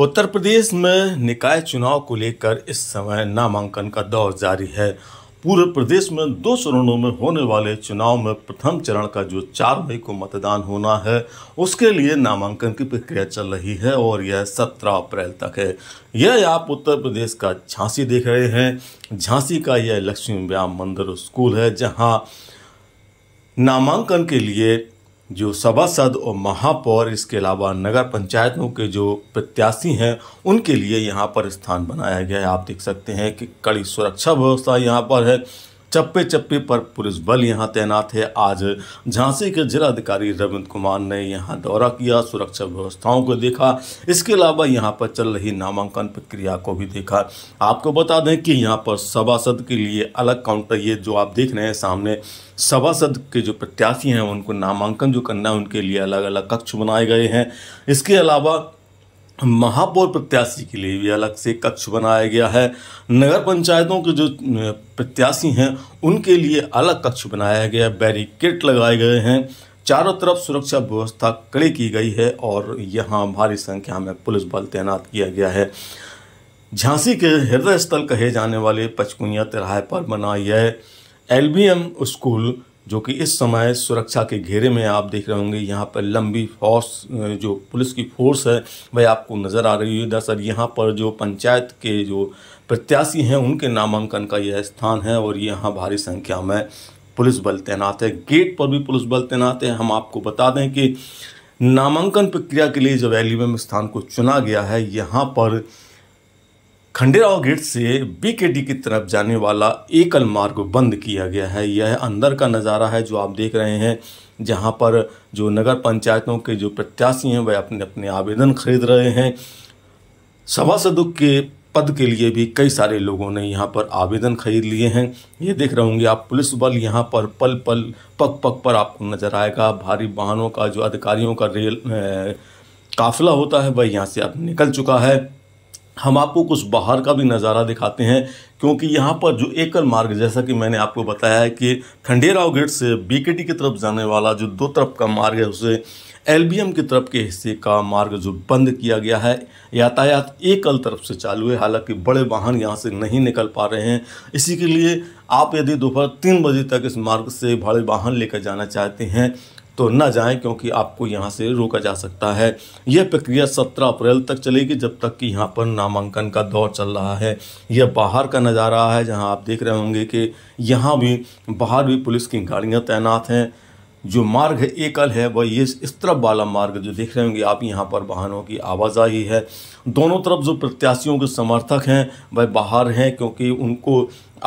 उत्तर प्रदेश में निकाय चुनाव को लेकर इस समय नामांकन का दौर जारी है पूरे प्रदेश में दो चरणों में होने वाले चुनाव में प्रथम चरण का जो चार मई को मतदान होना है उसके लिए नामांकन की प्रक्रिया चल रही है और यह सत्रह अप्रैल तक है यह आप उत्तर प्रदेश का झांसी देख रहे हैं झांसी का यह लक्ष्मी व्याम मंदिर स्कूल है जहाँ नामांकन के लिए जो सभासद और महापौर इसके अलावा नगर पंचायतों के जो प्रत्याशी हैं उनके लिए यहाँ पर स्थान बनाया गया है आप देख सकते हैं कि कड़ी सुरक्षा व्यवस्था यहाँ पर है चप्पे चप्पे पर पुलिस बल यहां तैनात है आज झांसी के जिलाधिकारी रविंद्र कुमार ने यहां दौरा किया सुरक्षा व्यवस्थाओं को देखा इसके अलावा यहां पर चल रही नामांकन प्रक्रिया को भी देखा आपको बता दें कि यहां पर सभासद के लिए अलग काउंटर ये जो आप देख रहे हैं सामने सभासद के जो प्रत्याशी हैं उनको नामांकन जो करना है उनके लिए अलग अलग कक्ष बनाए गए हैं इसके अलावा महापौर प्रत्याशी के लिए भी अलग से कक्ष बनाया गया है नगर पंचायतों के जो प्रत्याशी हैं उनके लिए अलग कक्ष बनाया गया है बैरिकेड लगाए गए हैं चारों तरफ सुरक्षा व्यवस्था कड़ी की गई है और यहाँ भारी संख्या में पुलिस बल तैनात किया गया है झांसी के हृदय स्थल कहे जाने वाले पचकुनिया तिराहे पर बना यह एल स्कूल जो कि इस समय सुरक्षा के घेरे में आप देख रहे होंगे यहाँ पर लंबी फोर्स जो पुलिस की फोर्स है वह आपको नज़र आ रही है दरअसल यहाँ पर जो पंचायत के जो प्रत्याशी हैं उनके नामांकन का यह स्थान है और यहाँ भारी संख्या में पुलिस बल तैनात है गेट पर भी पुलिस बल तैनात है हम आपको बता दें कि नामांकन प्रक्रिया के लिए जब एलिवेम स्थान को चुना गया है यहाँ पर खंडेराव गेट से बीकेडी की तरफ जाने वाला एकल मार्ग बंद किया गया है यह अंदर का नज़ारा है जो आप देख रहे हैं जहां पर जो नगर पंचायतों के जो प्रत्याशी हैं वह अपने अपने आवेदन खरीद रहे हैं सभासदों के पद के लिए भी कई सारे लोगों ने यहाँ पर आवेदन खरीद लिए हैं ये देख रहे होंगे आप पुलिस बल यहाँ पर पल पल पग पग पर आपको नजर आएगा भारी वाहनों का जो अधिकारियों का रेल काफिला होता है वह यहाँ से अब निकल चुका है हम आपको कुछ बाहर का भी नज़ारा दिखाते हैं क्योंकि यहाँ पर जो एकल मार्ग जैसा कि मैंने आपको बताया है कि खंडेराव गेट से बीकेटी की तरफ जाने वाला जो दो तरफ का मार्ग है उसे एलबीएम की तरफ के हिस्से का मार्ग जो बंद किया गया है यातायात एकल तरफ से चालू है हालांकि बड़े वाहन यहाँ से नहीं निकल पा रहे हैं इसी के लिए आप यदि दोपहर तीन बजे तक इस मार्ग से बड़े वाहन लेकर जाना चाहते हैं तो न जाएं क्योंकि आपको यहाँ से रोका जा सकता है यह प्रक्रिया 17 अप्रैल तक चलेगी जब तक कि यहाँ पर नामांकन का दौर चल रहा है यह बाहर का नज़ारा है जहाँ आप देख रहे होंगे कि यहाँ भी बाहर भी पुलिस की गाड़ियाँ तैनात हैं जो मार्ग एकल है वह ये इस तरफ वाला मार्ग जो देख रहे होंगे आप यहाँ पर वाहनों की आवाजाही है दोनों तरफ जो प्रत्याशियों के समर्थक हैं वह बाहर हैं क्योंकि उनको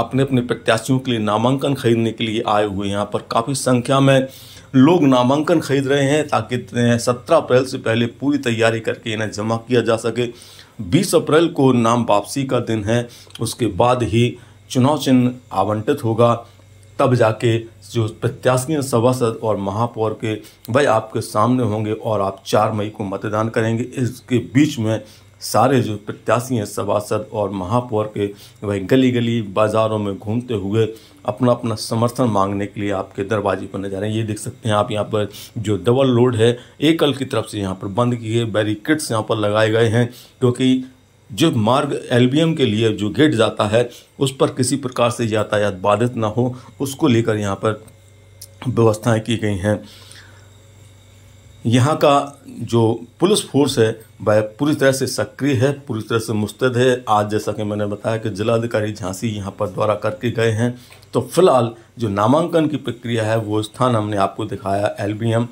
अपने अपने प्रत्याशियों के लिए नामांकन खरीदने के लिए आए हुए यहाँ पर काफ़ी संख्या में लोग नामांकन खरीद रहे हैं ताकि सत्रह अप्रैल से पहले पूरी तैयारी करके इन्हें जमा किया जा सके बीस अप्रैल को नाम वापसी का दिन है उसके बाद ही चुनाव चिन्ह आवंटित होगा तब जाके जो प्रत्याशी सभासद और महापौर के वह आपके सामने होंगे और आप चार मई को मतदान करेंगे इसके बीच में सारे जो प्रत्याशी हैं सभासद और महापौर के वह गली गली बाज़ारों में घूमते हुए अपना अपना समर्थन मांगने के लिए आपके दरवाजे पर नजर हैं ये देख सकते हैं आप यहाँ पर जो डबल रोड है एकल की तरफ से यहाँ पर बंद किए बैरिकेड्स यहाँ पर लगाए गए हैं क्योंकि जो मार्ग एलबीएम के लिए जो गेट जाता है उस पर किसी प्रकार से यातायात बाधित ना हो उसको लेकर यहाँ पर व्यवस्थाएँ की गई हैं यहाँ का जो पुलिस फोर्स है वह पूरी तरह से सक्रिय है पूरी तरह से मुस्तैद है आज जैसा कि मैंने बताया कि जिलाधिकारी झांसी यहाँ पर द्वारा करके गए हैं तो फिलहाल जो नामांकन की प्रक्रिया है वो स्थान हमने आपको दिखाया एल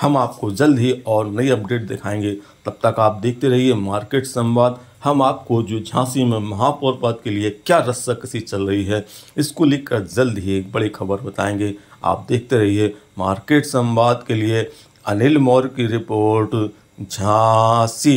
हम आपको जल्द ही और नई अपडेट दिखाएंगे तब तक आप देखते रहिए मार्केट संवाद हम आपको जो झांसी में महापौर पद के लिए क्या रस्सा कसी चल रही है इसको लेकर जल्द ही एक बड़ी खबर बताएंगे आप देखते रहिए मार्केट संवाद के लिए अनिल मौर्य की रिपोर्ट झांसी